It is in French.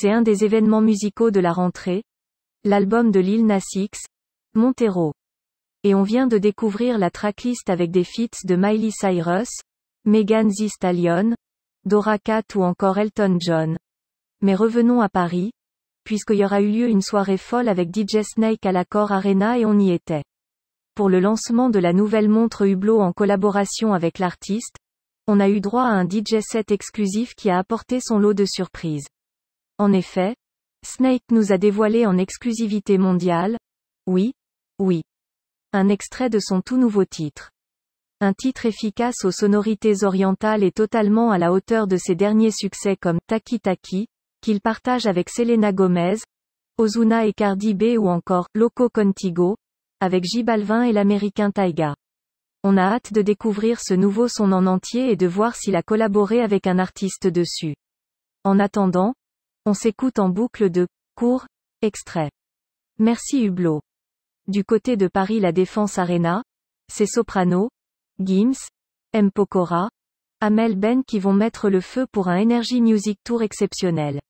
C'est un des événements musicaux de la rentrée. L'album de Lil Nas X, Montero. Et on vient de découvrir la tracklist avec des feats de Miley Cyrus, Megan Thee Stallion, Dora Cat ou encore Elton John. Mais revenons à Paris, puisqu'il y aura eu lieu une soirée folle avec DJ Snake à l'accord Arena et on y était. Pour le lancement de la nouvelle montre Hublot en collaboration avec l'artiste, on a eu droit à un DJ set exclusif qui a apporté son lot de surprises. En effet, Snake nous a dévoilé en exclusivité mondiale, oui, oui, un extrait de son tout nouveau titre. Un titre efficace aux sonorités orientales et totalement à la hauteur de ses derniers succès comme Taki Taki, qu'il partage avec Selena Gomez, Ozuna et Cardi B ou encore Loco Contigo, avec J Balvin et l'américain Taiga. On a hâte de découvrir ce nouveau son en entier et de voir s'il a collaboré avec un artiste dessus. En attendant, on s'écoute en boucle de cours, extrait. Merci Hublot. Du côté de Paris la Défense Arena, c'est Soprano, Gims, M. Pokora, Amel Ben qui vont mettre le feu pour un Energy Music Tour exceptionnel.